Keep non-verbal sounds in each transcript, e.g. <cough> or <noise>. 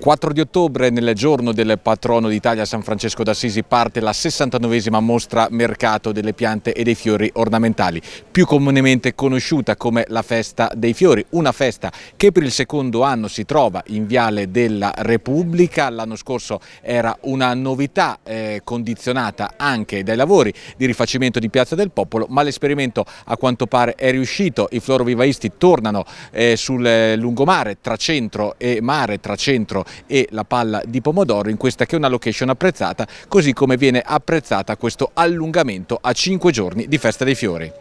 4 di ottobre, nel giorno del patrono d'Italia San Francesco d'Assisi, parte la 69esima mostra mercato delle piante e dei fiori ornamentali, più comunemente conosciuta come la Festa dei Fiori, una festa che per il secondo anno si trova in Viale della Repubblica. L'anno scorso era una novità eh, condizionata anche dai lavori di rifacimento di Piazza del Popolo, ma l'esperimento a quanto pare è riuscito. I florovivaisti tornano eh, sul lungomare, tra centro e mare, tra centro e la palla di pomodoro in questa che è una location apprezzata, così come viene apprezzata questo allungamento a 5 giorni di Festa dei Fiori.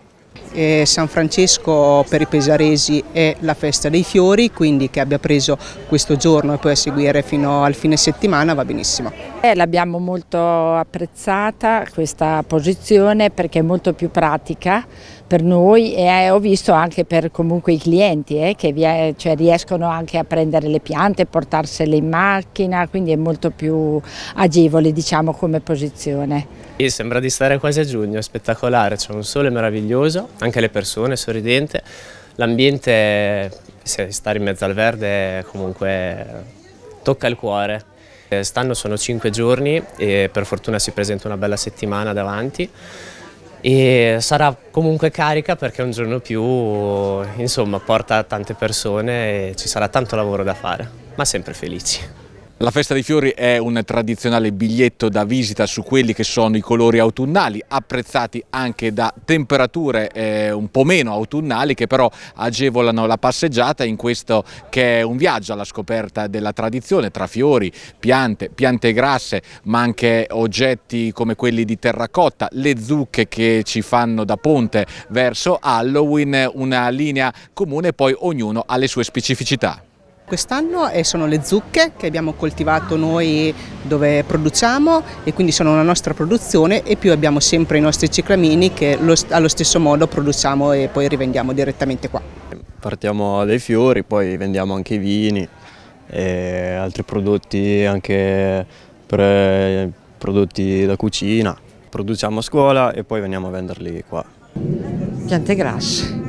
E eh, San Francesco per i pesaresi è la festa dei fiori, quindi che abbia preso questo giorno e poi a seguire fino al fine settimana va benissimo. Eh, L'abbiamo molto apprezzata questa posizione perché è molto più pratica per noi e eh, ho visto anche per comunque i clienti eh, che è, cioè, riescono anche a prendere le piante, portarsele in macchina, quindi è molto più agevole diciamo come posizione. E sembra di stare quasi a giugno, è spettacolare, c'è un sole meraviglioso, anche le persone sorridente, l'ambiente, stare in mezzo al verde comunque tocca il cuore. Eh, stanno sono cinque giorni e per fortuna si presenta una bella settimana davanti e sarà comunque carica perché un giorno più insomma porta tante persone e ci sarà tanto lavoro da fare, ma sempre felici. La festa dei fiori è un tradizionale biglietto da visita su quelli che sono i colori autunnali, apprezzati anche da temperature eh, un po' meno autunnali che però agevolano la passeggiata in questo che è un viaggio alla scoperta della tradizione tra fiori, piante, piante grasse, ma anche oggetti come quelli di terracotta, le zucche che ci fanno da ponte verso Halloween, una linea comune, poi ognuno ha le sue specificità quest'anno sono le zucche che abbiamo coltivato noi dove produciamo e quindi sono la nostra produzione e più abbiamo sempre i nostri ciclamini che allo stesso modo produciamo e poi rivendiamo direttamente qua. Partiamo dai fiori, poi vendiamo anche i vini e altri prodotti anche per prodotti da cucina. Produciamo a scuola e poi veniamo a venderli qua. Piante grasse.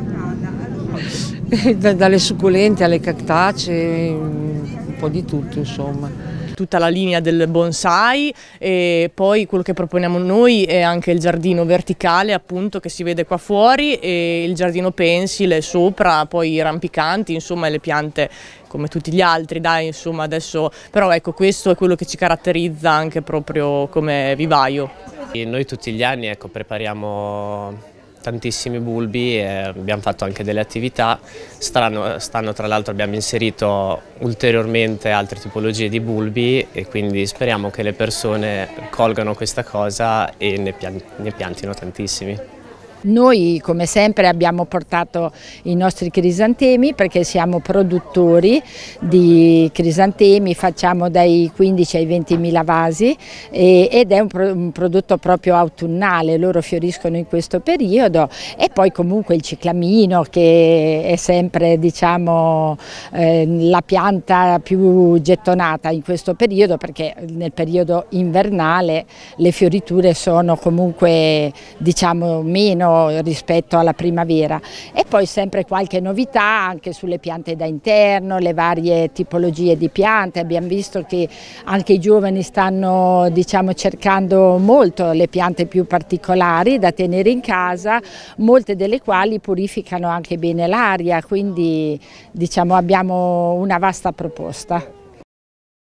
<laughs> dalle succulente alle cactacee, un po' di tutto insomma tutta la linea del bonsai e poi quello che proponiamo noi è anche il giardino verticale appunto che si vede qua fuori e il giardino pensile sopra, poi i rampicanti, insomma le piante come tutti gli altri, dai, insomma adesso però ecco questo è quello che ci caratterizza anche proprio come vivaio. E noi tutti gli anni ecco, prepariamo tantissimi bulbi e abbiamo fatto anche delle attività. Strano, stanno tra l'altro abbiamo inserito ulteriormente altre tipologie di bulbi e quindi speriamo che le persone colgano questa cosa e ne, pian ne piantino tantissimi. Noi come sempre abbiamo portato i nostri crisantemi perché siamo produttori di crisantemi, facciamo dai 15 ai 20 mila vasi e, ed è un, pro, un, prodotto proprio autunnale, loro fioriscono in questo periodo e poi comunque il ciclamino che è sempre diciamo, eh, la pianta più gettonata in questo periodo perché nel periodo invernale le fioriture sono comunque diciamo, meno rispetto alla primavera e poi sempre qualche novità anche sulle piante da interno, le varie tipologie di piante, abbiamo visto che anche i giovani stanno diciamo, cercando molto le piante più particolari da tenere in casa, molte delle quali purificano anche bene l'aria, quindi diciamo, abbiamo una vasta proposta.